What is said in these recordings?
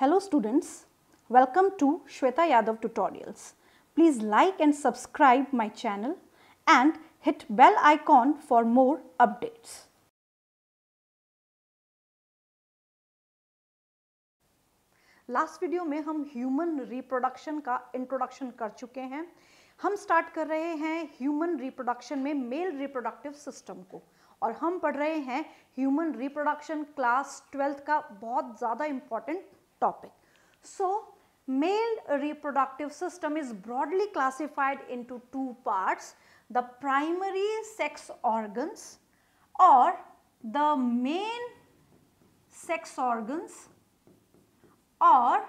Hello students, welcome to Shweta Yadav tutorials. Please like and subscribe my channel and hit bell icon for more updates. Last video में हम human reproduction का introduction कर चुके हैं हम start कर रहे हैं ह्यूमन रिप्रोडक्शन में मेल रिप्रोडक्टिव सिस्टम को और हम पढ़ रहे हैं ह्यूमन रिप्रोडक्शन क्लास ट्वेल्थ का बहुत ज़्यादा important topic. So, male reproductive system is broadly classified into two parts, the primary sex organs or the main sex organs or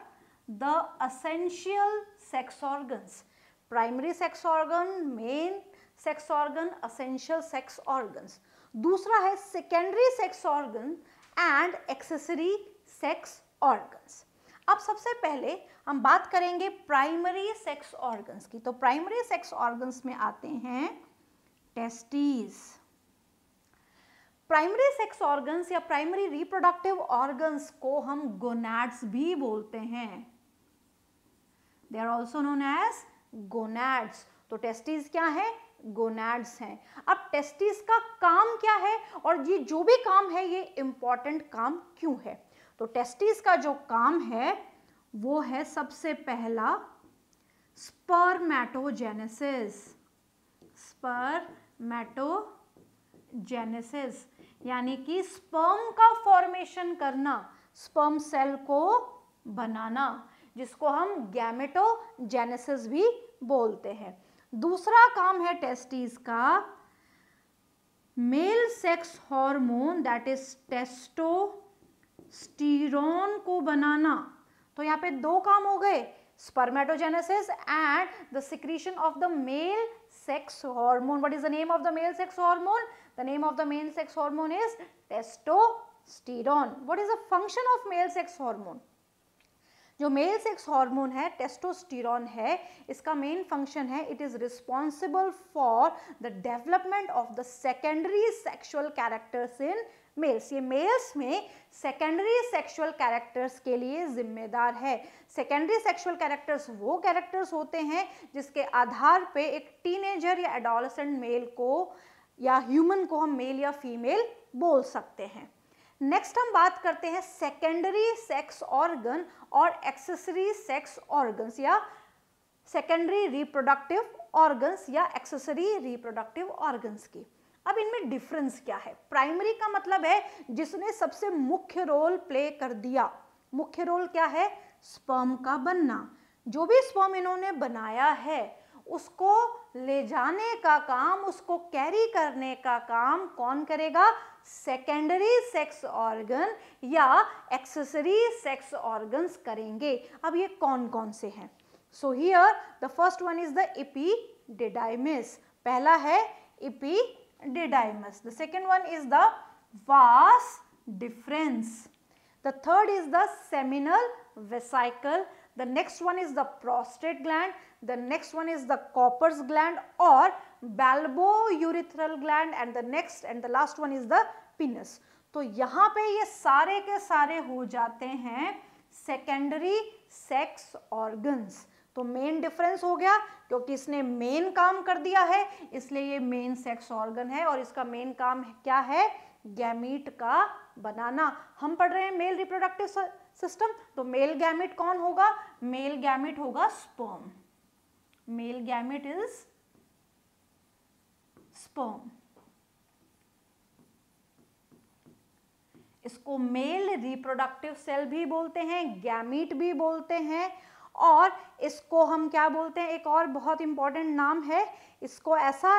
the essential sex organs. Primary sex organ, main sex organ, essential sex organs. दूसरा है secondary sex organ and accessory sex organs अब सबसे पहले हम बात करेंगे primary sex organs की तो प्राइमरी सेक्स ऑर्गन्स में आते हैं टेस्टीज प्राइमरी सेक्स ऑर्गन्स या प्राइमरी रिप्रोडक्टिव ऑर्गन्स को हम गोनेड्स भी बोलते हैं they are also known as gonads तो टेस्टीज क्या है गोनाड्स हैं अब टेस्टिस का काम क्या है और ये जो भी काम है ये इंपॉर्टेंट काम क्यों है तो टेस्टिस का जो काम है वो है सबसे पहला स्पर्मेटोजेनेसिस स्पर्मेटोजेनेसिस यानी कि स्पर्म का फॉर्मेशन करना स्पर्म सेल को बनाना जिसको हम गैमेटोजेनेसिस भी बोलते हैं दूसरा काम है टेस्टिस का male sex hormone that is testosterone को बनाना तो यहाँ पे दो काम हो गए spermatogenesis and the secretion of the male sex hormone what is the name of the male sex hormone the name of the male sex hormone is testosterone what is the function of male sex hormone जो male sex hormone है testosterone है इसका main function है it is responsible for the development of the secondary sexual characters in males ये males में secondary sexual characters के लिए जिम्मेदार है सेकेंडरी सेक्सुअल कैरेक्टर्स वो कैरेक्टर्स होते हैं जिसके आधार पे एक टीनेजर या एडोलसेंट मेल को या ह्यूमन को हम मेल या फीमेल बोल सकते हैं नेक्स्ट हम बात करते हैं सेकेंडरी सेक्स ऑर्गन और एक्सेसरी सेक्स ऑर्गन्स या सेकेंडरी रिप्रोडक्टिव ऑर्गन्स या एक्सेसरी रिप्रोडक्टिव ऑर्गन्स की अब इनमें डिफरेंस क्या है प्राइमरी का मतलब है जिसने सबसे मुख्य रोल प्ले कर दिया मुख्य रोल क्या है स्पर्म का बनना जो भी स्पर्म इन्होंने बनाया है उसको ले जाने का काम उसको कैरी करने का काम कौन करेगा सेकेंडरी सेक्स ऑर्गन या एक्सेसरी सेक्स ऑर्गन्स करेंगे अब ये कौन कौन से हैं so here the first one is the epi epididymis पहला है epi didymus. The second one is the vas deferens The third is the seminal vesicle. The next one is the prostate gland. The next one is the copper's gland or balbo urethral gland and the next and the last one is the penis. तो यहाँ पे ये सारे के सारे हो जाते हैं secondary sex organs. तो मेन डिफरेंस हो गया क्योंकि इसने मेन काम कर दिया है इसलिए ये मेन सेक्स ऑर्गन है और इसका मेन काम क्या है गैमिट का बनाना हम पढ़ रहे हैं मेल रिप्रोडक्टिव सिस्टम तो मेल गैमिट कौन होगा मेल गैमिट होगा sperm male gamete is sperm इसको मेल रिप्रोडक्टिव सेल भी बोलते हैं गैमिट भी बोलते हैं और इसको हम क्या बोलते हैं एक और बहुत इम्पॉर्टेंट नाम है इसको ऐसा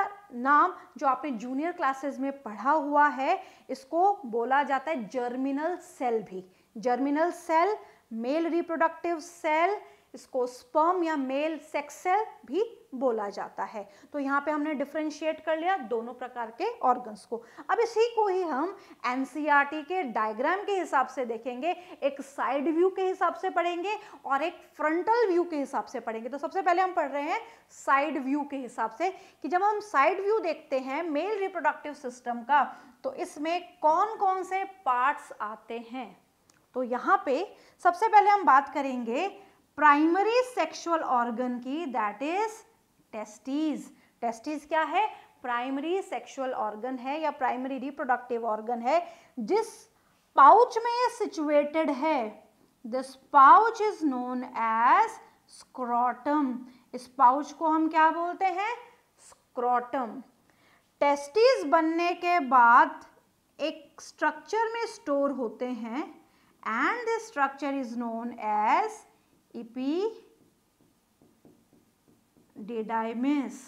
नाम जो आपने जूनियर क्लासेस में पढ़ा हुआ है इसको बोला जाता है जर्मिनल सेल भी germinal cell male reproductive cell इसको स्पर्म या मेल सेक्स सेल भी बोला जाता है तो यहाँ पे हमने डिफ्रेंशिएट कर लिया दोनों प्रकार के ऑर्गन्स को अब इसी को ही हम एन e के डायग्राम के हिसाब से देखेंगे एक साइड व्यू के हिसाब से पढ़ेंगे और एक फ्रंटल व्यू के हिसाब से पढ़ेंगे तो सबसे पहले हम पढ़ रहे हैं साइड व्यू के हिसाब से कि जब हम साइड व्यू देखते हैं मेल रिप्रोडक्टिव सिस्टम का तो इसमें कौन कौन से पार्ट्स आते हैं तो यहाँ पे सबसे पहले हम बात करेंगे प्राइमरी सेक्सुअल ऑर्गन की दैट इज टेस्टीज टेस्टीज क्या है प्राइमरी सेक्सुअल ऑर्गन है या प्राइमरी रिप्रोडक्टिव ऑर्गन है जिस पाउच में ये सिचुएटेड है this pouch is known as scrotum इस पाउच को हम क्या बोलते हैं स्क्रॉटम टेस्टीज बनने के बाद एक स्ट्रक्चर में स्टोर होते हैं and this structure is known as didymis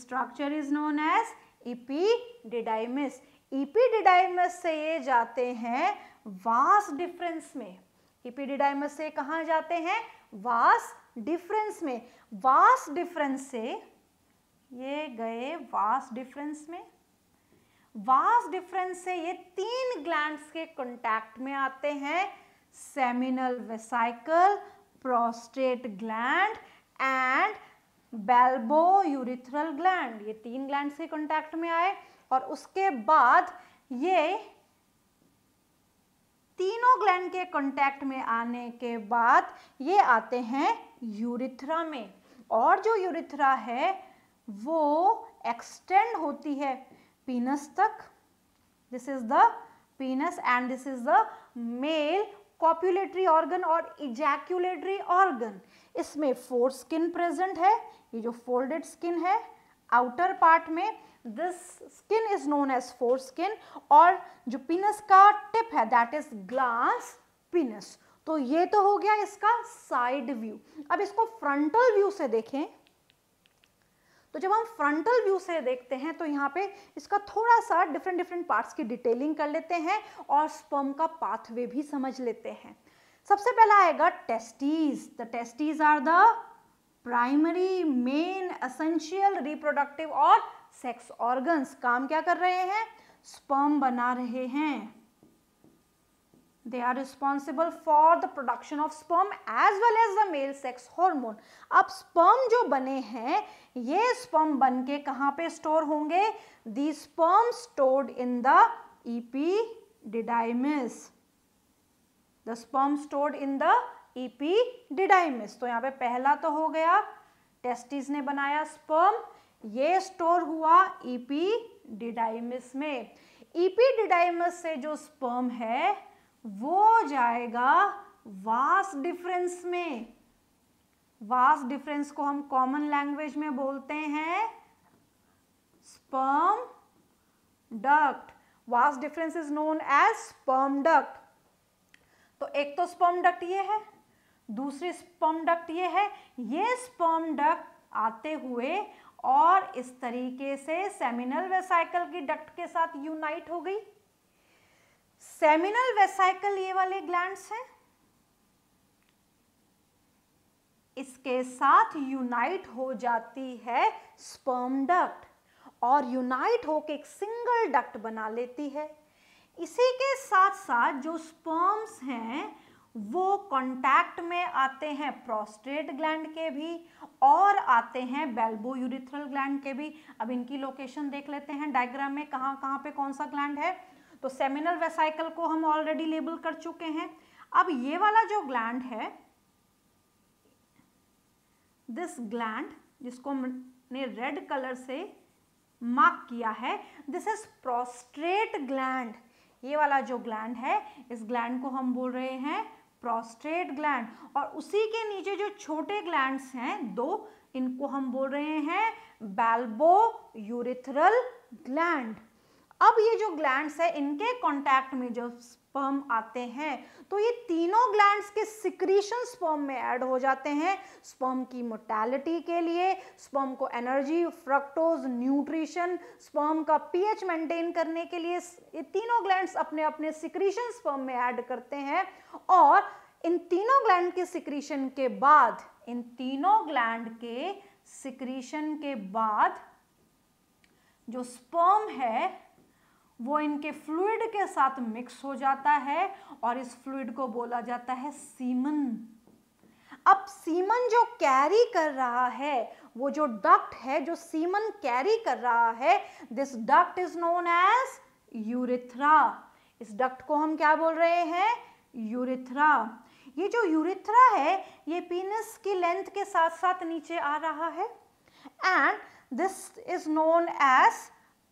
structure is known as epididymis epididymis से ये जाते हैं वास डिफरेंस में इपिडिडाइमस से कहाँ जाते हैं वास डिफरेंस में वास डिफरेंस से ये गए वास डिफरेंस में वास डिफरेंस से ये तीन ग्लैंड्स के कांटेक्ट में आते हैं seminal vesicle prostate gland and bulbourethral gland ये तीन ग्लैंड से कॉन्टैक्ट में आए और उसके बाद ये तीनों ग्लैंड के कॉन्टैक्ट में आने के बाद ये आते हैं यूरिथ्रा में और जो यूरिथ्रा है वो एक्सटेंड होती है पीनस तक this is the penis and this is the male copulatory organ और इजैक्यूलेटरी ऑर्गन इसमें फोर स्किन प्रेजेंट है ये जो फोल्डेड स्किन है आउटर पार्ट में this skin is known as foreskin और जो पिनस का टिप है दैट इज ग्लास पिनस तो ये तो हो गया इसका साइड व्यू अब इसको फ्रंटल व्यू से देखें तो जब हम फ्रंटल व्यू से देखते हैं तो यहाँ पे इसका थोड़ा सा डिफरेंट डिफरेंट पार्ट्स की डिटेलिंग कर लेते हैं और स्पर्म का पाथवे भी समझ लेते हैं सबसे पहला आएगा testes the testes are the primary main essential reproductive और सेक्स ऑर्गन्स काम क्या कर रहे हैं स्पर्म बना रहे हैं they are responsible for the production of sperm as well as the male sex hormone अब स्पर्म जो बने हैं ये स्पर्म बन के कहाँ पे स्टोर होंगे the sperm store in the epididymis the sperm store in the epididymis तो यहाँ पे पहला तो हो गया टेस्टिस ने बनाया स्पर्म ये स्टोर हुआ ईपी डिडाइमिस में ईपी ईपीडिडाइमिस से जो स्पर्म है वो जाएगा वास डिफरेंस में वास डिफरेंस को हम कॉमन लैंग्वेज में बोलते हैं sperm duct vas deferens is known as sperm duct तो एक तो स्पर्म डक्ट ये है दूसरी स्पर्म डक्ट ये है ये स्पर्म डक्ट आते हुए और इस तरीके से सेमिनल वेसाइकल की डक्ट के साथ यूनाइट हो गई सेमिनल वेसाइकल ये वाले ग्लैंड हैं इसके साथ यूनाइट हो जाती है स्पर्म डक्ट और यूनाइट होकर एक सिंगल डक्ट बना लेती है इसी के साथ साथ जो स्पर्म्स हैं वो कांटेक्ट में आते हैं प्रोस्टेट ग्लैंड के भी और आते हैं बेल्बो यूरिथ्रल ग्लैंड के भी अब इनकी लोकेशन देख लेते हैं डायग्राम में कहाँ कहाँ पे कौन सा ग्लैंड है तो सेमिनल वेसाइकल को हम ऑलरेडी लेबल कर चुके हैं अब ये वाला जो ग्लैंड है दिस ग्लैंड जिसको ने रेड कलर से मार्क किया है दिस इज प्रोस्ट्रेट ग्लैंड ये वाला जो ग्लैंड है इस ग्लैंड को हम बोल रहे हैं प्रोस्ट्रेट ग्लैंड और उसी के नीचे जो छोटे ग्लैंड्स हैं दो इनको हम बोल रहे हैं बैल्बो यूरिथरल ग्लैंड अब ये जो ग्लैंड्स है इनके कांटेक्ट में जो स्पर्म आते हैं तो ये तीनों ग्लैंड्स के सिक्रीशन स्पर्म में ऐड हो जाते हैं स्पर्म की मोटेलिटी के लिए स्पर्म को एनर्जी फ्रक्टोज न्यूट्रिशन स्पर्म का पीएच मेंटेन करने के लिए ये तीनों ग्लैंड्स अपने अपने सिक्रीशन स्पर्म में ऐड करते हैं और इन तीनों ग्लैंड के सिक्रीशन के बाद इन तीनों ग्लैंड के सिक्रीशन के बाद जो स्पर्म है वो इनके फ्लूड के साथ मिक्स हो जाता है और इस फ्लूड को बोला जाता है सीमन अब सीमन जो कैरी कर रहा है वो जो डक्ट है जो सीमन कैरी कर रहा है this duct is known as urethra इस डक्ट को हम क्या बोल रहे हैं यूरिथ्रा ये जो यूरिथ्रा है ये पीनस की लेंथ के साथ साथ नीचे आ रहा है and this is known as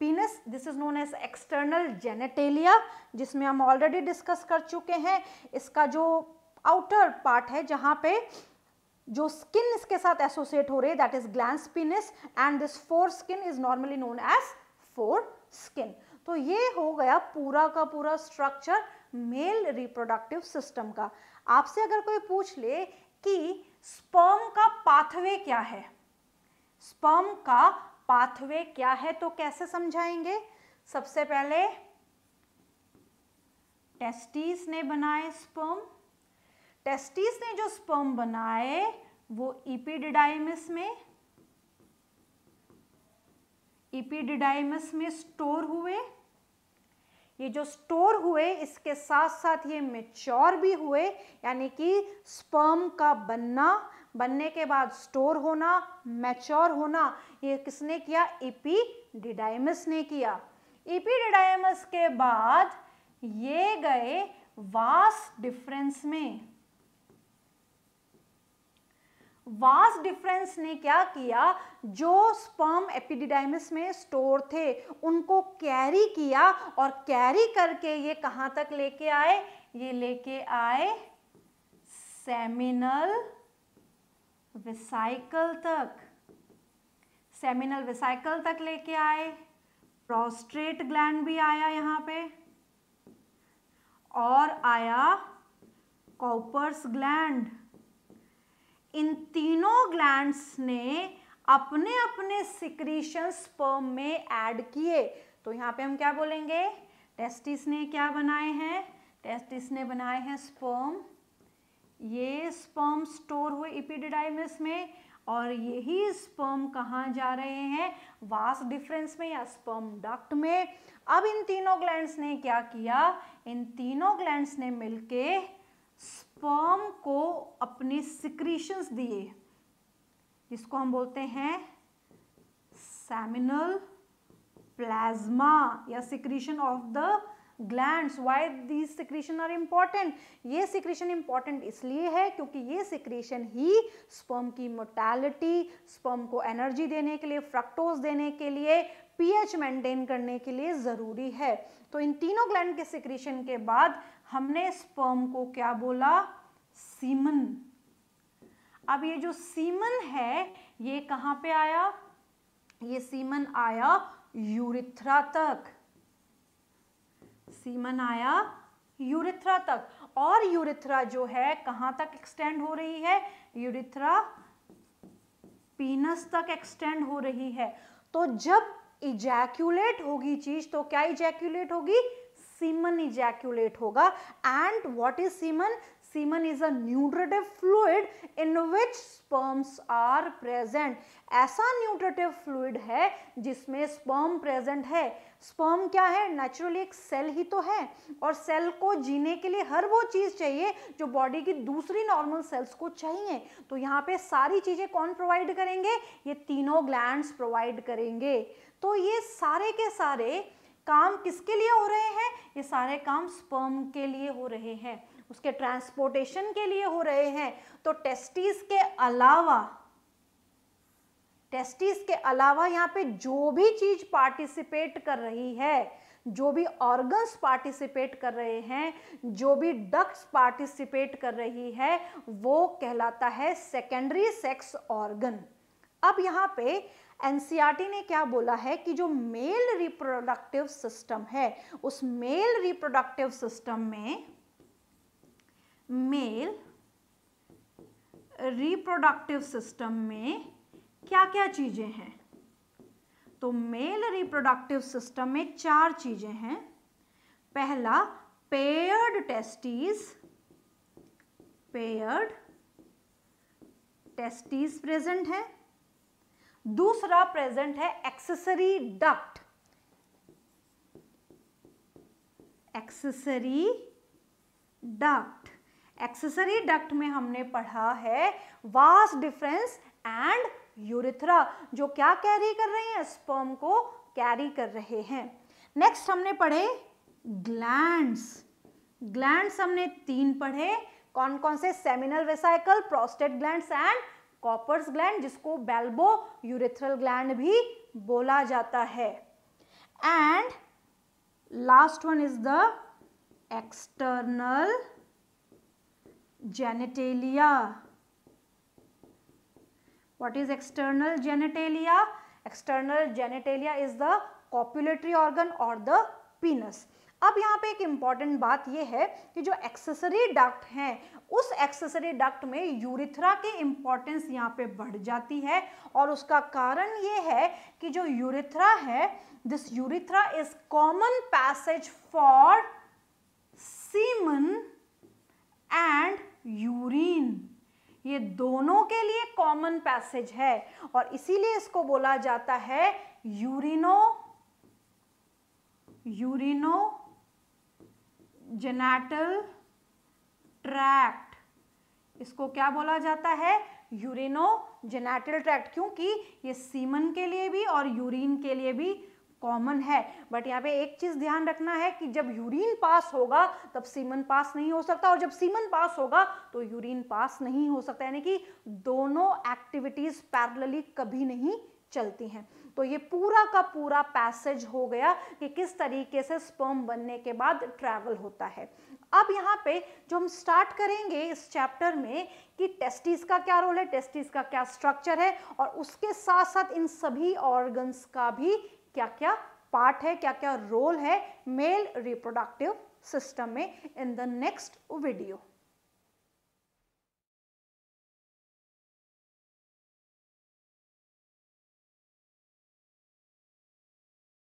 penis this is known as external genitalia जिसमें हम ऑलरेडी डिस्कस कर चुके हैं इसका जो आउटर पार्ट है जहाँ पे जो स्किन इसके साथ एसोसिएट हो रही है that is glans penis and this foreskin is normally known as foreskin तो ये हो गया पूरा का पूरा स्ट्रक्चर मेल रिप्रोडक्टिव सिस्टम का आपसे अगर कोई पूछ ले कि स्पर्म का पाथवे क्या है स्पर्म का पाथवे क्या है तो कैसे समझाएंगे सबसे पहले टेस्टीज ने बनाए स्पर्म टेस्टीज ने जो स्पर्म बनाए वो इपीडिडाइमस में इपीडिडाइमस में स्टोर हुए ये जो स्टोर हुए इसके साथ साथ ये मेच्योर भी हुए यानी कि स्पर्म का बनना बनने के बाद स्टोर होना मैच्योर होना ये किसने किया एपीडिडाइमस ने किया एपीडिडाइमस के बाद ये गए वास डिफरेंस में वास डिफरेंस ने क्या किया जो स्पर्म एपिडिडाइमस में स्टोर थे उनको कैरी किया और कैरी करके ये कहां तक लेके आए ये लेके आए सेमिनल विसाइकल तक सेमिनल विसाइकल तक लेके आए प्रोस्ट्रेट ग्लैंड भी आया यहाँ पे और आया कॉपर्स ग्लैंड इन तीनों ग्लैंड्स ने अपने अपने सिक्रीशन स्पर्म में ऐड किए तो यहाँ पे हम क्या बोलेंगे टेस्टिस ने क्या बनाए हैं टेस्टिस ने बनाए हैं स्पर्म ये स्पर्म स्टोर हुए इपिडिडाइमिस में और यही स्पर्म कहाँ जा रहे हैं वास डिफरेंस में या स्पर्म डक्ट में अब इन तीनों ग्लैंड्स ने क्या किया इन तीनों ग्लैंड्स ने मिलके स्पर्म को अपने सिक्रीशंस दिए जिसको हम बोलते हैं सेमिनल प्लाज्मा या secretion of the glands why these secretion are important ये सिक्रीशन इम्पॉर्टेंट इसलिए है क्योंकि ये सिक्रीशन ही स्पर्म की मोटैलिटी स्पर्म को एनर्जी देने के लिए फ्रक्टोज देने के लिए पीएच मेंटेन करने के लिए ज़रूरी है तो इन तीनों ग्लैंड के सिक्रीशन के बाद हमने स्पर्म को क्या बोला सीमन अब ये जो सीमन है ये कहाँ पे आया ये सीमन आया यूरिथ्रा तक सीमन आया यूरिथ्रा तक और यूरिथ्रा जो है कहां तक एक्सटेंड हो रही है यूरिथ्रा पीनस तक एक्सटेंड हो रही है तो जब इजैक्यूलेट होगी चीज तो क्या इजैक्यूलेट होगी सीमन इजैक्यूलेट होगा and what is semen semen is a nutritive fluid in which sperms are present ऐसा न्यूट्रेटिव फ्लूड है जिसमें स्पर्म प्रेजेंट है स्पर्म क्या है नेचुरली एक सेल ही तो है और सेल को जीने के लिए हर वो चीज़ चाहिए जो बॉडी की दूसरी नॉर्मल सेल्स को चाहिए तो यहाँ पे सारी चीज़ें कौन प्रोवाइड करेंगे ये तीनों ग्लैंड्स प्रोवाइड करेंगे तो ये सारे के सारे काम किसके लिए हो रहे हैं ये सारे काम स्पर्म के लिए हो रहे हैं उसके ट्रांसपोर्टेशन के लिए हो रहे हैं तो टेस्टिस के अलावा टेस्टिस के अलावा यहाँ पे जो भी चीज़ पार्टिसिपेट कर रही है जो भी ऑर्गन्स पार्टिसिपेट कर रहे हैं जो भी डक्ट्स पार्टिसिपेट कर रही है वो कहलाता है सेकेंडरी सेक्स ऑर्गन अब यहाँ पे एनसीईआरटी e ने क्या बोला है कि जो मेल रिप्रोडक्टिव सिस्टम है उस मेल रिप्रोडक्टिव सिस्टम में मेल रिप्रोडक्टिव सिस्टम में क्या क्या चीज़ें हैं तो मेल रिप्रोडक्टिव सिस्टम में चार चीज़ें हैं पहला paired testes paired testes present है दूसरा प्रेजेंट है accessory duct accessory duct accessory duct में हमने पढ़ा है वास डिफरेंस एंड यूरिथ्रा जो क्या कैरी कर रहे हैं स्पर्म को कैरी कर रहे हैं नेक्स्ट हमने पढ़े ग्लैंड्स ग्लैंड्स हमने तीन पढ़े कौन कौन से seminal vesicle prostate glands and Cowper's gland जिसको बेल्बो यूरिथ्रल ग्लैंड भी बोला जाता है and last one is the external genitalia what is external genitalia external genitalia is the copulatory organ or the penis अब यहाँ पे एक इम्पॉर्टेंट बात यह है कि जो एक्सेसरी डक्ट हैं उस एक्सेसरी डक्ट में यूरिथ्रा की इम्पॉर्टेंस यहाँ पे बढ़ जाती है और उसका कारण ये है कि जो यूरिथ्रा है this urethra is common passage for semen and urine ये दोनों के लिए कॉमन पैसेज है और इसीलिए इसको बोला जाता है यूरिनो यूरिनो जेनेटल ट्रैक्ट इसको क्या बोला जाता है यूरिनो जेनेटल ट्रैक्ट क्योंकि ये सीमन के लिए भी और यूरिन के लिए भी कॉमन है बट यहाँ पे एक चीज़ ध्यान रखना है कि जब यूरिन पास होगा तब सीमन पास नहीं हो सकता और जब सीमन पास होगा तो यूरिन पास नहीं हो सकता यानी कि दोनों एक्टिविटीज़ पैरलली कभी नहीं चलती हैं तो ये पूरा का पूरा पैसेज हो गया कि किस तरीके से स्पर्म बनने के बाद ट्रैवल होता है अब यहाँ पे जो हम स्टार्ट करेंगे इस चैप्टर में कि टेस्टिस का क्या रोल है टेस्टिस का क्या स्ट्रक्चर है और उसके साथ साथ इन सभी ऑर्गन्स का भी क्या क्या पार्ट है क्या क्या रोल है मेल रिप्रोडक्टिव सिस्टम में इन द नेक्स्ट वीडियो